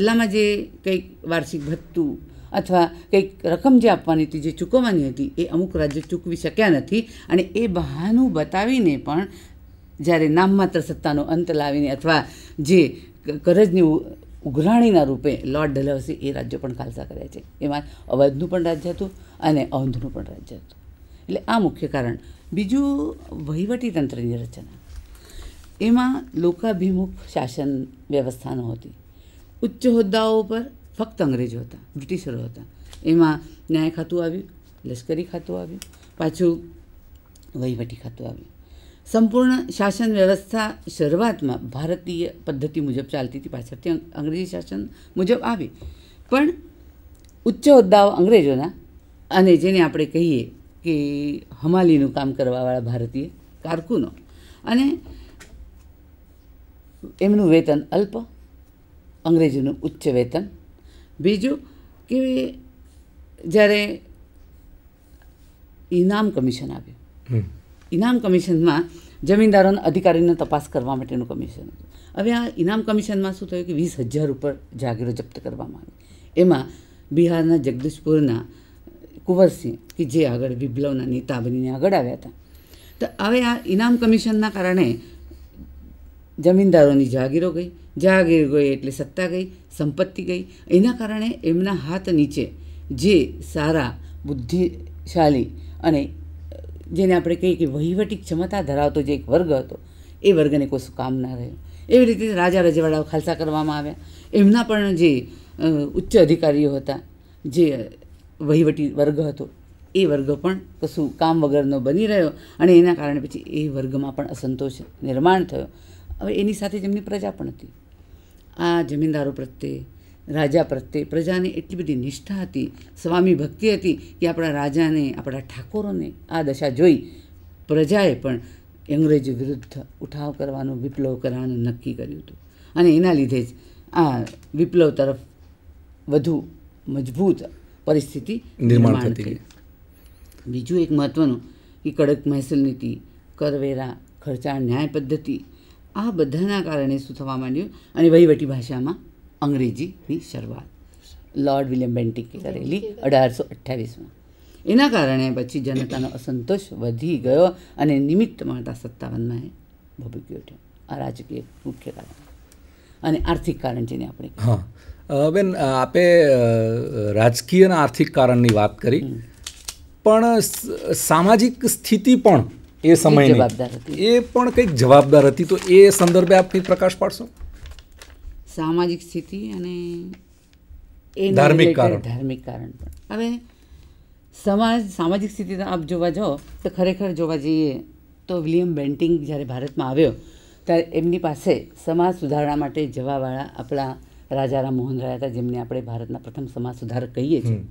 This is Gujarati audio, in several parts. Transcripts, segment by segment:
જિલ્લામાં જે કંઈક વાર્ષિક ભથ્થું અથવા કંઈક રકમ જે આપવાની હતી જે ચૂકવવાની હતી એ અમુક રાજ્યો ચૂકવી શક્યા નથી અને એ બહાનું બતાવીને પણ જ્યારે નામમાત્ર સત્તાનો અંત લાવીને અથવા જે કરજની ઉઘરાણીના રૂપે લોર્ડ ડલહૌસી એ રાજ્યો પણ ખાલસા કર્યા છે એમાં અવધનું પણ રાજ્ય હતું અને અંધનું પણ રાજ્ય હતું એટલે આ મુખ્ય કારણ બીજું વહીવટી તંત્રની રચના એમાં લોકાભિમુખ શાસન વ્યવસ્થાનો હતી ઉચ્ચ હોદ્દાઓ ઉપર ફક્ત અંગ્રેજો હતા બ્રિટિશરો હતા એમાં ન્યાય ખાતું આવ્યું લશ્કરી ખાતું આવ્યું પાછું વહીવટી ખાતું આવ્યું સંપૂર્ણ શાસન વ્યવસ્થા શરૂઆતમાં ભારતીય પદ્ધતિ મુજબ ચાલતી હતી પાછળથી અંગ્રેજી શાસન મુજબ આવી પણ ઉચ્ચ હોદ્દાઓ અંગ્રેજોના અને જેને આપણે કહીએ કે હમાલીનું કામ કરવાવાળા ભારતીય કારકુનો અને એમનું વેતન અલ્પ અંગ્રેજીનું ઉચ્ચ વેતન બીજું કે જ્યારે ઇનામ કમિશન આવ્યું ઇનામ કમિશનમાં જમીનદારોને અધિકારીને તપાસ કરવા માટેનું કમિશન હવે આ ઇનામ કમિશનમાં શું થયું કે વીસ હજાર ઉપર જાગીરો જપ્ત કરવામાં આવી એમાં બિહારના જગદીશપુરના કુંવરસિંહ કે જે આગળ વિપ્લવના નેતા બનીને આગળ આવ્યા હતા તો હવે આ ઇનામ કમિશનના કારણે જમીનદારોની જાગીરો ગઈ જાગીર ગઈ એટલે સત્તા ગઈ સંપત્તિ ગઈ એના કારણે એમના હાથ નીચે જે સારા બુદ્ધિશાળી અને જેને આપણે કહીએ કે વહીવટી ક્ષમતા ધરાવતો જે એક વર્ગ હતો એ વર્ગને કોઈ કામ ના રહ્યું એવી રીતે રાજા રજવાડાઓ ખાલસા કરવામાં આવ્યા એમના પણ જે ઉચ્ચ અધિકારીઓ હતા જે વહીવટી વર્ગ હતો એ વર્ગ પણ કશું કામ વગરનો બની રહ્યો અને એના કારણે પછી એ વર્ગમાં પણ અસંતોષ નિર્માણ થયો હવે એની સાથે જ એમની પ્રજા પણ હતી આ જમીનદારો પ્રત્યે રાજા પ્રત્યે પ્રજાને એટલી બધી નિષ્ઠા હતી સ્વામી ભક્તિ હતી કે આપણા રાજાને આપણા ઠાકોરોને આ દશા જોઈ પ્રજાએ પણ અંગ્રેજ વિરુદ્ધ ઉઠાવ કરવાનું વિપ્લવ કરવાનું નક્કી કર્યું હતું અને એના લીધે જ આ વિપ્લવ તરફ વધુ મજબૂત પરિસ્થિતિ નિર્માણ થઈ બીજું એક મહત્ત્વનું કે કડક મહેસૂલ નીતિ કરવેરા ખર્ચાળ ન્યાય પદ્ધતિ આ બધાના કારણે શું થવા માંડ્યું અને વહીવટી ભાષામાં અંગ્રેજીની શરૂઆત લોર્ડ વિલિયમ બેન્ટિકે કરેલી અઢારસો અઠ્ઠાવીસમાં એના કારણે પછી જનતાનો અસંતોષ વધી ગયો અને નિમિત્ત મળતા સત્તાવનમાં એ ભભૂક્યો હતો આ રાજકીય મુખ્ય કારણ અને આર્થિક કારણ જેને આપણે હા બેન આપે રાજકીય અને આર્થિક કારણની વાત કરી પણ સામાજિક સ્થિતિ પણ એ સમયની જવાબદાર હતી એ પણ કંઈક જવાબદાર હતી તો એ સંદર્ભે આપ કંઈક પ્રકાશ પાડશો સામાજિક સ્થિતિ અને એ ધાર્મિક કારણ ધાર્મિક કારણ પણ હવે સમાજ સામાજિક સ્થિતિ આપ જોવા જાઓ તો ખરેખર જોવા જઈએ તો વિલિયમ બેન્ટિંગ જ્યારે ભારતમાં આવ્યો ત્યારે એમની પાસે સમાજ સુધારણા માટે જવાવાળા આપણા રાજા મોહન રાય હતા જેમને આપણે ભારતના પ્રથમ સમાજ સુધારક કહીએ છીએ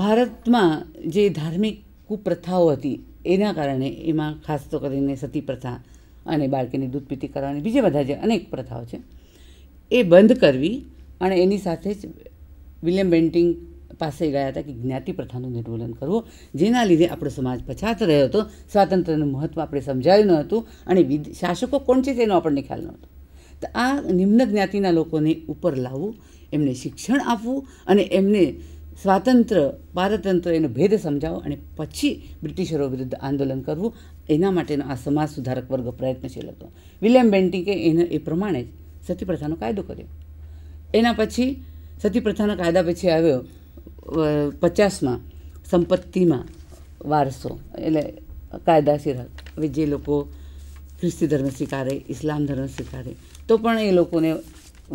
ભારતમાં જે ધાર્મિક કુપ્રથાઓ હતી એના કારણે એમાં ખાસ તો કરીને સતી પ્રથા અને બાળકીની દૂધ પીતી કરવાની બીજી બધા જે અનેક પ્રથાઓ છે એ બંધ કરવી અને એની સાથે જ વિલિયમ બેન્ટિંગ પાસે ગયા હતા કે જ્ઞાતિ પ્રથાનું નિર્મૂલન કરવું જેના લીધે આપણો સમાજ પછાત રહ્યો હતો સ્વાતંત્ર્યનું મહત્ત્વ આપણે સમજાયું ન હતું અને શાસકો કોણ છે તેનો આપણને ખ્યાલ નહોતો તો આ નિમ્ન જ્ઞાતિના લોકોને ઉપર લાવવું એમને શિક્ષણ આપવું અને એમને સ્વાતંત્ર્ય પારતંત્ર એનો ભેદ સમજાવો અને પછી બ્રિટિશરો વિરુદ્ધ આંદોલન કરવું એના માટેનો આ સમાજ સુધારક વર્ગ પ્રયત્નશીલ હતો વિલિયમ બેન્ટિંગે એને એ પ્રમાણે જ સતી પ્રથાનો કાયદો કર્યો એના પછી સતી પ્રથાના કાયદા પછી આવ્યો પચાસમાં સંપત્તિમાં વારસો એટલે કાયદાશીર હવે જે લોકો ખ્રિસ્તી ધર્મ સ્વીકારે ઇસ્લામ ધર્મ સ્વીકારે તો પણ એ લોકોને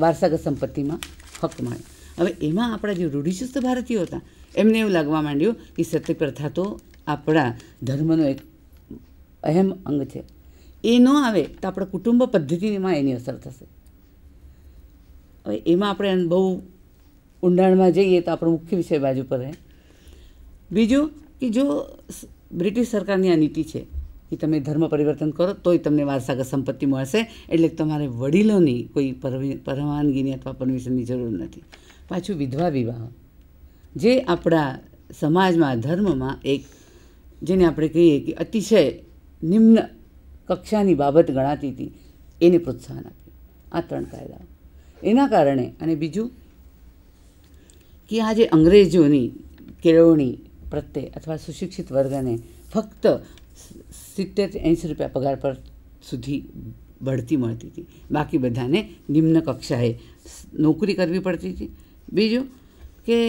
વારસાગત સંપત્તિમાં હક મળે હવે એમાં આપણા જે રૂઢિચુસ્ત ભારતીયો હતા એમને એવું લાગવા માંડ્યું કે સતી પ્રથા તો આપણા ધર્મનો એક અહેમ અંગ છે એ ન આવે તો આપણા કુટુંબ પદ્ધતિમાં એની અસર થશે હવે એમાં આપણે બહુ ઊંડાણમાં જઈએ તો આપણો મુખ્ય વિષય બાજુ પર રહે બીજું કે જો બ્રિટિશ સરકારની આ નીતિ છે કે તમે ધર્મ પરિવર્તન કરો તોય તમને વારસાગત સંપત્તિ મળશે એટલે તમારે વડીલોની કોઈ પરવાનગીની અથવા પરમિશનની જરૂર નથી પાછું વિધવા વિવાહ જે આપણા સમાજમાં ધર્મમાં એક જેને આપણે કહીએ કે અતિશય નિમ્ન કક્ષાની બાબત ગણાતી હતી એને પ્રોત્સાહન આપ્યું આ ત્રણ કાયદાઓ એના કારણે અને બીજું કે આ જે અંગ્રેજોની કેળવણી પ્રત્યે અથવા સુશિક્ષિત વર્ગને ફક્ત સિત્તેર એંશી રૂપિયા પગાર પર સુધી બઢતી મળતી હતી બાકી બધાને નિમ્ન કક્ષાએ નોકરી કરવી પડતી હતી બીજું કે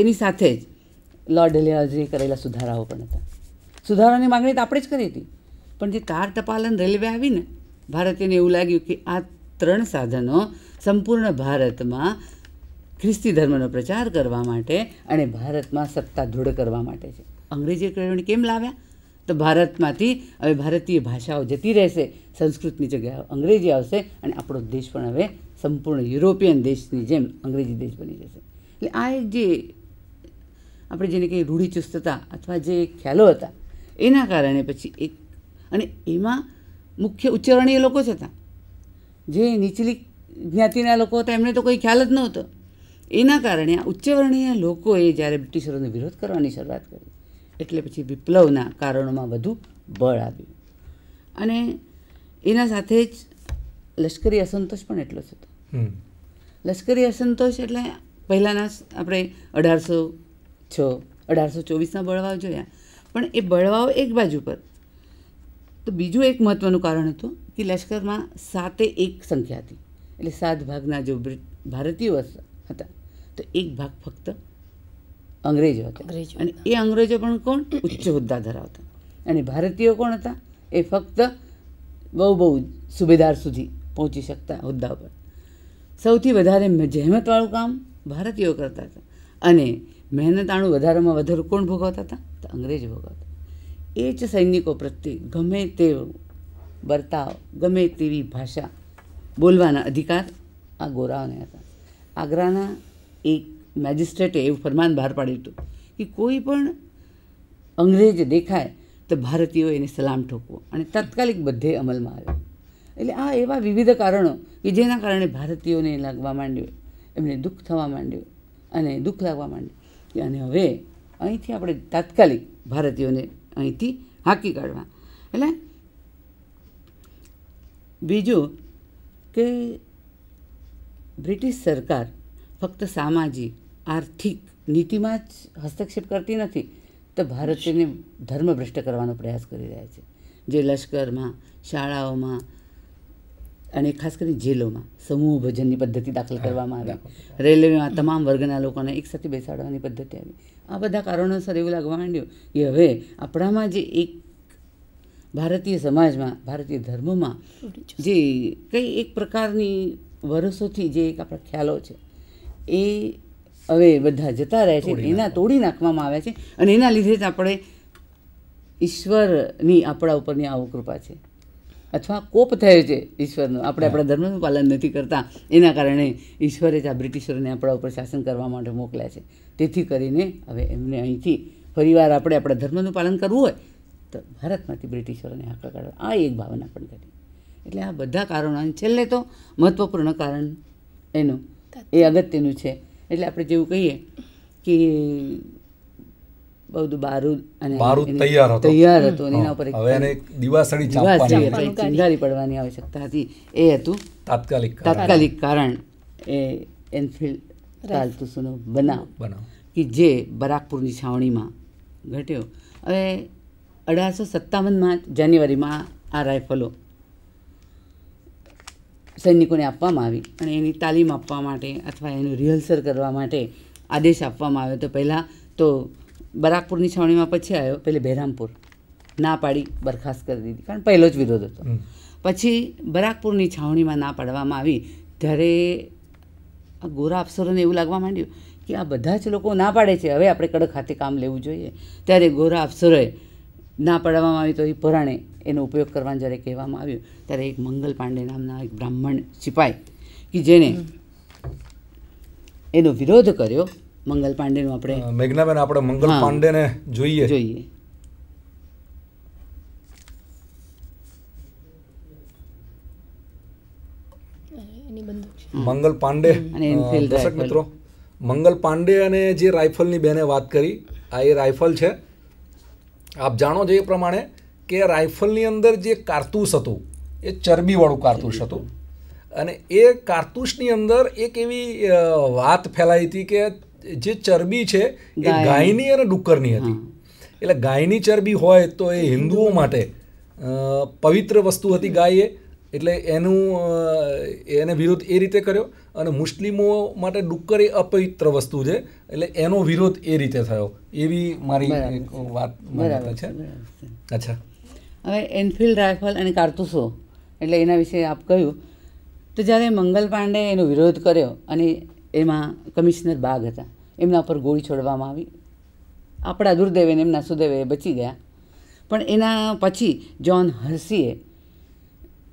એની સાથે જ લોર્ડ હાજરી કરેલા સુધારાઓ પણ હતા સુધારાની માગણી તો આપણે જ કરી હતી પણ જે તાર ટપાલ રેલવે આવીને ભારતીયને એવું લાગ્યું કે આ ત્રણ સાધનો સંપૂર્ણ ભારતમાં ખ્રિસ્તી ધર્મનો પ્રચાર કરવા માટે અને ભારતમાં સત્તા દૃઢ કરવા માટે છે અંગ્રેજી કેળવણી કેમ લાવ્યા તો ભારતમાંથી હવે ભારતીય ભાષાઓ જતી રહેશે સંસ્કૃતની જગ્યાએ અંગ્રેજી આવશે અને આપણો દેશ પણ હવે સંપૂર્ણ યુરોપિયન દેશની જેમ અંગ્રેજી દેશ બની જશે એટલે આ એક જે આપણે જેને કહીએ રૂઢિચુસ્તતા અથવા જે ખ્યાલો હતા એના કારણે પછી એક અને એમાં મુખ્ય ઉચ્ચારણીય લોકો જ હતા જે નીચલી જ્ઞાતિના લોકો હતા એમને તો કોઈ ખ્યાલ જ નહોતો એના કારણે આ ઉચ્ચવર્ણીય લોકોએ જ્યારે બ્રિટિશરોનો વિરોધ કરવાની શરૂઆત કરી એટલે પછી વિપ્લવના કારણોમાં વધુ બળ આવ્યું અને એના સાથે જ લશ્કરી અસંતોષ પણ એટલો જ હતો લશ્કરી અસંતોષ એટલે પહેલાંના આપણે અઢારસો છ અઢારસો ચોવીસના બળવાઓ જોયા પણ એ બળવાઓ એક બાજુ પર તો બીજું એક મહત્ત્વનું કારણ હતું કે લશ્કરમાં સાતે એક સંખ્યા હતી એટલે સાત ભાગના જો ભારતીયો હતા તો એક ભાગ ફક્ત અંગ્રેજો હતા અને એ અંગ્રેજો પણ કોણ ઉચ્ચ હોદ્દા ધરાવતા અને ભારતીયો કોણ હતા એ ફક્ત બહુ બહુ સુબેદાર સુધી પહોંચી શકતા હોદ્દા પર સૌથી વધારે જહેમતવાળું કામ ભારતીયો કરતા હતા અને મહેનતાણું વધારામાં વધારે કોણ ભોગવતા હતા તો અંગ્રેજો ભોગવતા એ જ સૈનિકો પ્રત્યે ગમે તે વર્તાવ ગમે તેવી ભાષા બોલવાના અધિકાર આ ગોરાઓને હતા આગ્રાના એક મેજિસ્ટ્રેટે એવું ફરમાન બહાર પાડ્યું હતું કે કોઈ પણ અંગ્રેજ દેખાય તો ભારતીયો એને સલામ ઠોકવો અને તાત્કાલિક બધે અમલમાં આવ્યો એટલે આ એવા વિવિધ કારણો કે જેના કારણે ભારતીયોને લાગવા માંડ્યું એમને દુઃખ થવા માંડ્યું અને દુઃખ લાગવા માંડ્યું અને હવે અહીંથી આપણે તાત્કાલિક ભારતીયોને અહીંથી હાંકી કાઢવા એટલે બીજું કે બ્રિટિશ સરકાર ફક્ત સામાજિક આર્થિક નીતિમાં જ હસ્તક્ષેપ કરતી નથી તો ભારત તેને ધર્મભ્રષ્ટ કરવાનો પ્રયાસ કરી રહ્યા છે જે લશ્કરમાં શાળાઓમાં અને ખાસ કરીને જેલોમાં સમૂહ ભજનની પદ્ધતિ દાખલ કરવામાં આવી રેલવેમાં તમામ વર્ગના લોકોને એકસાથે બેસાડવાની પદ્ધતિ આવી આ બધા કારણોસર એવું લાગવા માંડ્યું કે હવે આપણામાં જે એક ભારતીય સમાજમાં ભારતીય ધર્મમાં જે કંઈ એક પ્રકારની વર્ષોથી જે એક આપણા ખ્યાલો છે એ હવે બધા જતા રહે છે એના તોડી નાખવામાં આવ્યા છે અને એના લીધે જ આપણે ઈશ્વરની આપણા ઉપરની આવો કૃપા છે અથવા કોપ થયો છે ઈશ્વરનો આપણે આપણા ધર્મનું પાલન નથી કરતા એના કારણે ઈશ્વરે જ આ બ્રિટિશરોને આપણા ઉપર શાસન કરવા માટે મોકલ્યા છે તેથી કરીને હવે એમને અહીંથી ફરીવાર આપણે આપણા ધર્મનું પાલન કરવું હોય તો ભારતમાંથી બ્રિટિશરોને હાંકા કાઢવા આ એક ભાવના પણ કરી એટલે આ બધા કારણો અને છેલ્લે તો મહત્વપૂર્ણ કારણ એનું એ અગત્યનું છે એટલે આપણે જેવું કહીએ કે બધું બારૂદ અને બારૂદ તૈયાર હતો તૈયાર હતો એના ઉપર હવે એને દિવાસળી ચાંપવાની ચિંગારી પડવાની આવશ્યકતા હતી એ હતું તાત્કાલિક તાત્કાલિક કારણ એ એનફિલ્ડ રાલતુસનો બનાવ બનાવ કે જે બરાકપુરની છાવણીમાં ઘટ્યો હવે અઢારસો સત્તાવનમાં જાન્યુઆરીમાં આ રાઇફલો સૈનિકોને આપવામાં આવી અને એની તાલીમ આપવા માટે અથવા એનું રિહર્સલ કરવા માટે આદેશ આપવામાં આવ્યો તો પહેલાં તો બરાકપુરની છાવણીમાં પછી આવ્યો પહેલે બહેરામપુર ના પાડી બરખાસ્ત કરી દીધી કારણ પહેલો જ વિરોધ હતો પછી બરાકપુરની છાવણીમાં ના પાડવામાં આવી ત્યારે આ ગોરા અફસરોને એવું લાગવા માંડ્યું કે આ બધા જ લોકો ના પાડે છે હવે આપણે કડક હાથે કામ લેવું જોઈએ ત્યારે ગોરા અફસરોએ ના પાડવામાં આવી તો એ પરાણે એનો ઉપયોગ કરવાનું જ્યારે કહેવામાં આવ્યું ત્યારે એક મંગલ પાંડે નામના એક બ્રાહ્મણ સિપાઈ કે જેને એનો વિરોધ કર્યો મંગલ પાંડેનો આપણે મેઘનાબેન આપણે મંગલ પાંડેને જોઈએ જોઈએ મંગલ પાંડે દર્શક મિત્રો મંગલ પાંડે અને જે રાઇફલની બેને વાત કરી આ એ રાઇફલ છે આપ જાણો છો એ પ્રમાણે કે રાઇફલની અંદર જે કારતૂસ હતું એ ચરબીવાળું કારતૂસ હતું અને એ કારતૂસની અંદર એક એવી વાત ફેલાઈ હતી કે જે ચરબી છે એ ગાયની અને ડુક્કરની હતી એટલે ગાયની ચરબી હોય તો એ હિન્દુઓ માટે પવિત્ર વસ્તુ હતી ગાય એ એટલે એનું એને વિરોધ એ રીતે કર્યો અને મુસ્લિમો માટે ડુક્કર એ અપવિત્ર વસ્તુ છે એટલે એનો વિરોધ એ રીતે થયો એવી મારી વાત બરાબર છે અચ્છા હવે એનફિલ્ડ રાઇફલ અને કારતૂસો એટલે એના વિશે આપ કહ્યું તો જ્યારે મંગલ પાંડે એનો વિરોધ કર્યો અને એમાં કમિશનર બાગ હતા એમના ઉપર ગોળી છોડવામાં આવી આપણા દુર્દેવે ને એમના સુદેવે બચી ગયા પણ એના પછી જ્હોન હર્સીએ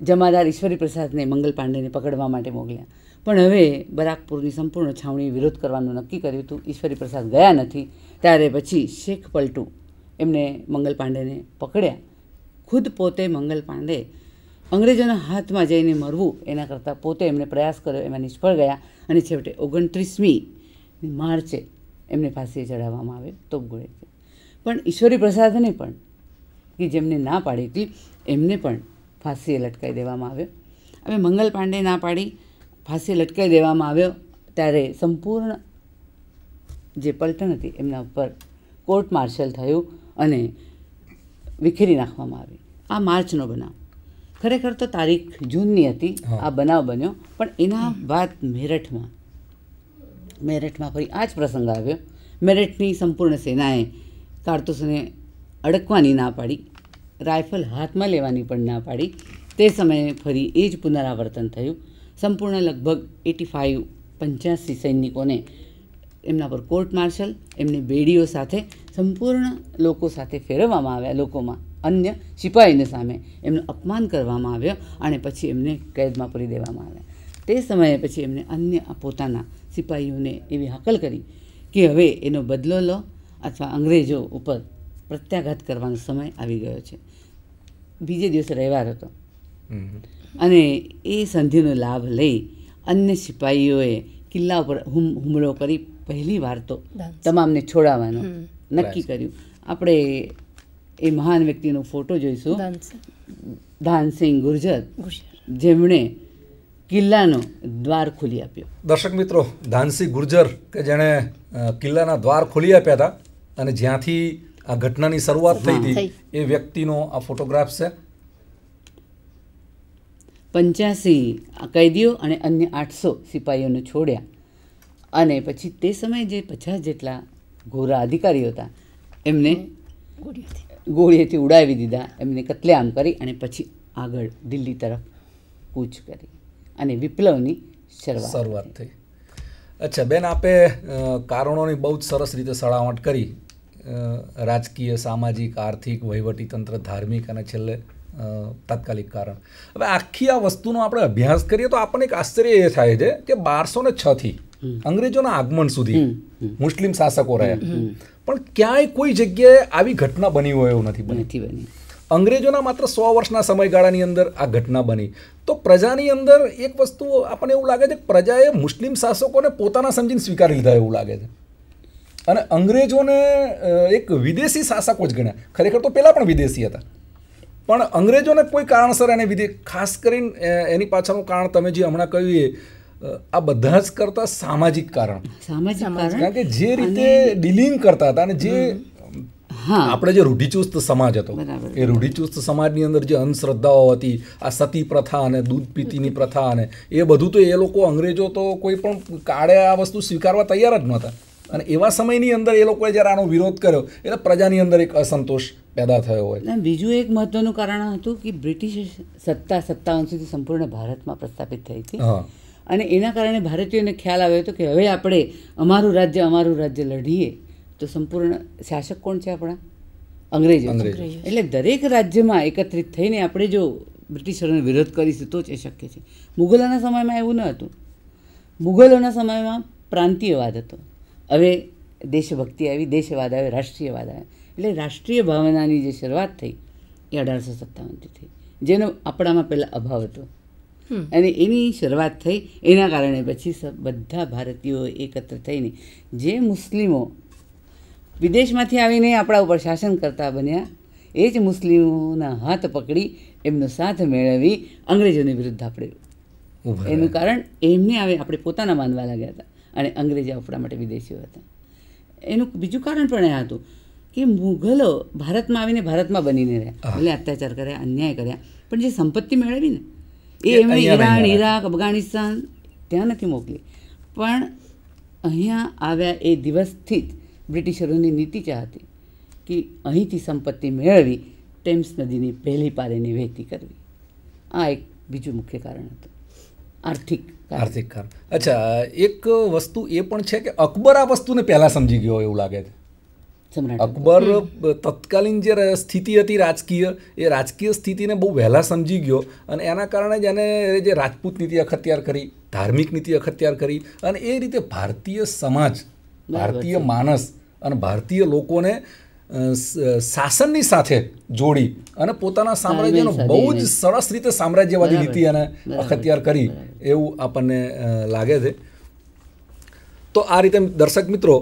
જમાદાર ઈશ્વરી પ્રસાદને મંગલ પાંડેને પકડવા માટે મોકલ્યા પણ હવે બરાકપુરની સંપૂર્ણ છાવણી વિરોધ કરવાનું નક્કી કર્યું હતું ઈશ્વરી પ્રસાદ ગયા નથી ત્યારે પછી શેખ પલટુ એમને મંગલ પાંડેને પકડ્યા ખુદ પોતે મંગલ પાંડે અંગ્રેજોના હાથમાં જઈને મરવું એના કરતાં પોતે એમણે પ્રયાસ કર્યો એમાં નિષ્ફળ ગયા અને છેવટે ઓગણત્રીસમી માર્ચે એમને ફાંસીએ ચડાવવામાં આવે તો તોપગોળે પણ ઈશ્વરી પ્રસાદને પણ કે જેમને ના પાડી હતી એમને પણ ફાંસીએ લટકાવી દેવામાં આવ્યો હવે મંગલ પાંડે ના પાડી ફાંસીએ લટકાવી દેવામાં આવ્યો ત્યારે સંપૂર્ણ જે પલટણ હતી એમના ઉપર કોર્ટ માર્શલ થયું અને વિખેરી નાખવામાં આવી આ માર્ચનો બનાવ ખરેખર તો તારીખ જૂનની હતી આ બનાવ બન્યો પણ એના બાદ મેરઠમાં મેરઠમાં ફરી આ જ પ્રસંગ આવ્યો મેરઠની સંપૂર્ણ સેનાએ કારતૂસને અડકવાની ના પાડી રાઇફલ હાથમાં લેવાની પણ ના પાડી તે સમયે ફરી એ જ પુનરાવર્તન થયું સંપૂર્ણ લગભગ એટી ફાઇવ પંચ્યાસી સૈનિકોને એમના પર કોર્ટ માર્શલ એમની બેડીઓ સાથે સંપૂર્ણ લોકો સાથે ફેરવવામાં આવ્યા લોકોમાં અન્ય સિપાહીને સામે એમનું અપમાન કરવામાં આવ્યો અને પછી એમને કેદમાં પૂરી દેવામાં આવ્યા તે સમયે પછી એમને અન્ય પોતાના સિપાહીઓને એવી હાકલ કરી કે હવે એનો બદલો લો અથવા અંગ્રેજો ઉપર પ્રત્યાઘાત કરવાનો સમય આવી ગયો છે બીજે દિવસે રવિવાર હતો અને એ સંધિનો લાભ લઈ અન્ય સિપાહીઓએ કિલ્લા ઉપર હુમલો કરી પહેલી વાર તો તમામને છોડાવવાનો નક્કી કર્યું આપણે એ મહાન વ્યક્તિનો ફોટો જોઈશું ધાનસિંહ ગુર્જર જેમણે કિલ્લાનો દ્વાર ખોલી આપ્યો દર્શક મિત્રો ધાનસિંહ ગુર્જર કે જેણે કિલ્લાના દ્વાર ખોલી આપ્યા હતા અને જ્યાંથી આ ઘટનાની શરૂઆત થઈ હતી એ વ્યક્તિનો આ ફોટોગ્રાફ છે પંચ્યાસી કેદીઓ અને અન્ય આઠસો સિપાહીઓને છોડ્યા અને પછી તે સમયે જે પચાસ જેટલા ગોરા અધિકારીઓ હતા એમને ગોળીએથી ઉડાવી દીધા એમને કતલેઆમ કરી અને પછી આગળ દિલ્હી તરફ કૂચ કરી અને વિપ્લવની શરૂઆત થઈ અચ્છા બેન આપે કારણોની બહુ જ સરસ રીતે સળાવટ કરી રાજકીય સામાજિક આર્થિક વહીવટીતંત્ર ધાર્મિક અને છેલ્લે તાત્કાલિક કારણ હવે આખી આ વસ્તુનો આપણે અભ્યાસ કરીએ તો આપણને એક આશ્ચર્ય એ થાય છે કે બારસો ને છથી અંગ્રેજોના આગમન સુધી મુસ્લિમ શાસકો રહ્યા પણ ક્યાંય કોઈ જગ્યાએ આવી ઘટના બની હોય એવું નથી બની બની અંગ્રેજોના માત્ર સો વર્ષના સમયગાળાની અંદર આ ઘટના બની તો પ્રજાની અંદર એક વસ્તુ આપણને એવું લાગે છે કે પ્રજાએ મુસ્લિમ શાસકોને પોતાના સમજીને સ્વીકારી લીધા એવું લાગે છે અને અંગ્રેજોને એક વિદેશી શાસકો જ ગણ્યા ખરેખર તો પહેલાં પણ વિદેશી હતા પણ અંગ્રેજોને કોઈ કારણસર એને વિદે ખાસ કરીને એની પાછળનું કારણ તમે જે હમણાં કહ્યું એ આ બધા જ કરતા સામાજિક કારણ કારણ કે જે રીતે ડીલિંગ કરતા હતા અને જે આપણે જે રૂઢિચુસ્ત સમાજ હતો એ રૂઢિચુસ્ત સમાજની અંદર જે અંધશ્રદ્ધાઓ હતી આ સતી પ્રથા અને દૂધ પીતીની પ્રથા અને એ બધું તો એ લોકો અંગ્રેજો તો કોઈ પણ કાળે આ વસ્તુ સ્વીકારવા તૈયાર જ નહોતા અને એવા સમયની અંદર એ લોકોએ જ્યારે આનો વિરોધ કર્યો એટલે પ્રજાની અંદર એક અસંતોષ પેદા થયો હોય બીજું એક મહત્વનું કારણ હતું કે બ્રિટિશ સત્તા સત્તાવન સુધી સંપૂર્ણ ભારતમાં પ્રસ્થાપિત થઈ હતી અને એના કારણે ભારતીયોને ખ્યાલ આવ્યો હતો કે હવે આપણે અમારું રાજ્ય અમારું રાજ્ય લડીએ તો સંપૂર્ણ શાસક કોણ છે આપણા અંગ્રેજો એટલે દરેક રાજ્યમાં એકત્રિત થઈને આપણે જો બ્રિટિશરોનો વિરોધ કરીશું તો જ એ શક્ય છે મુગલોના સમયમાં એવું ન હતું મુગલોના સમયમાં પ્રાંતિયવાદ હતો હવે દેશભક્તિ આવી દેશવાદ આવે રાષ્ટ્રીયવાદ આવે એટલે રાષ્ટ્રીય ભાવનાની જે શરૂઆત થઈ એ અઢારસો સત્તાવનથી થઈ જેનો આપણામાં પહેલાં અભાવ હતો અને એની શરૂઆત થઈ એના કારણે પછી બધા ભારતીયો એકત્ર થઈને જે મુસ્લિમો વિદેશમાંથી આવીને આપણા ઉપર શાસન કરતા બન્યા એ જ મુસ્લિમોના હાથ પકડી એમનો સાથ મેળવી અંગ્રેજોની વિરુદ્ધ આપણે એનું કારણ એમને આવે આપણે પોતાના માનવા લાગ્યા હતા અને અંગ્રેજો આપણા માટે વિદેશીઓ હતા એનું બીજું કારણ પણ એ હતું કે મુઘલો ભારતમાં આવીને ભારતમાં બનીને રહ્યા ભલે અત્યાચાર કર્યા અન્યાય કર્યા પણ જે સંપત્તિ મેળવી ને એ એમણે ઈરાન ઈરાક અફઘાનિસ્તાન ત્યાં નથી મોકલી પણ અહીંયા આવ્યા એ દિવસથી જ બ્રિટિશરોની નીતિ ચા હતી કે અહીંથી સંપત્તિ મેળવી ટેમ્સ નદીની પહેલી પારેની વહેતી કરવી આ એક બીજું મુખ્ય કારણ હતું આર્થિક કાર્તિક ખાન અચ્છા એક વસ્તુ એ પણ છે કે અકબર આ વસ્તુને પહેલાં સમજી ગયો એવું લાગે છે અકબર તત્કાલીન જે સ્થિતિ હતી રાજકીય એ રાજકીય સ્થિતિને બહુ વહેલા સમજી ગયો અને એના કારણે જ એને જે રાજપૂત નીતિ અખત્યાર કરી ધાર્મિક નીતિ અખત્યાર કરી અને એ રીતે ભારતીય સમાજ ભારતીય માણસ અને ભારતીય લોકોને શાસનની સાથે જોડી અને પોતાના સામ્રાજ્યનો બહુ જ સરસ રીતે સામ્રાજ્યવાદી નીતિ અને અખત્યાર કરી એવું આપણને લાગે છે તો આ રીતે દર્શક મિત્રો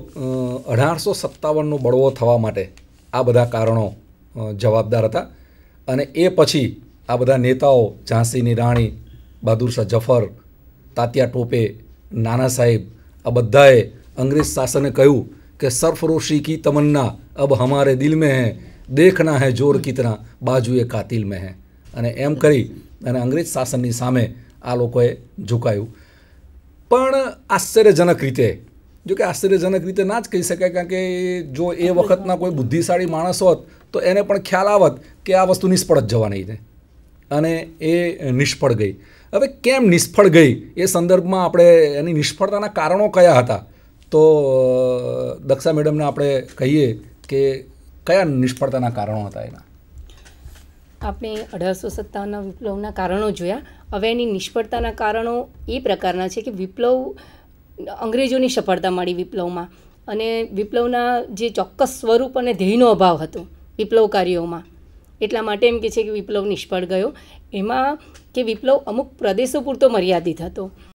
અઢારસો સત્તાવનનો બળવો થવા માટે આ બધા કારણો જવાબદાર હતા અને એ પછી આ બધા નેતાઓ ઝાંસીની રાણી બહાદુર જફર તાત્યા ટોપે નાના સાહેબ આ બધાએ અંગ્રેજ શાસને કહ્યું કે સરફરોશી કી તમન્ના અબ હમારે દિલ મેં હૈ દેખના હૈ જોર કિતના બાજુએ કાતિલ મેં હૈ અને એમ કરી અને અંગ્રેજ શાસનની સામે આ લોકોએ ઝુકાયું પણ આશ્ચર્યજનક રીતે જો કે આશ્ચર્યજનક રીતે ના જ કહી શકાય કારણ કે જો એ વખતના કોઈ બુદ્ધિશાળી માણસ હોત તો એને પણ ખ્યાલ આવત કે આ વસ્તુ નિષ્ફળ જ જવાની છે અને એ નિષ્ફળ ગઈ હવે કેમ નિષ્ફળ ગઈ એ સંદર્ભમાં આપણે એની નિષ્ફળતાના કારણો કયા હતા તો દક્ષા મેડમને આપણે કહીએ કે કયા નિષ્ફળતાના કારણો હતા એના આપણે અઢારસો સત્તાવનના વિપ્લવના કારણો જોયા હવે એની નિષ્ફળતાના કારણો એ પ્રકારના છે કે વિપ્લવ અંગ્રેજોની સફળતા મળી વિપ્લવમાં અને વિપ્લવના જે ચોક્કસ સ્વરૂપ અને ધ્યેયનો અભાવ હતો વિપ્લવ કાર્યોમાં એટલા માટે એમ કે છે કે વિપ્લવ નિષ્ફળ ગયો એમાં કે વિપ્લવ અમુક પ્રદેશો પૂરતો મર્યાદિત હતો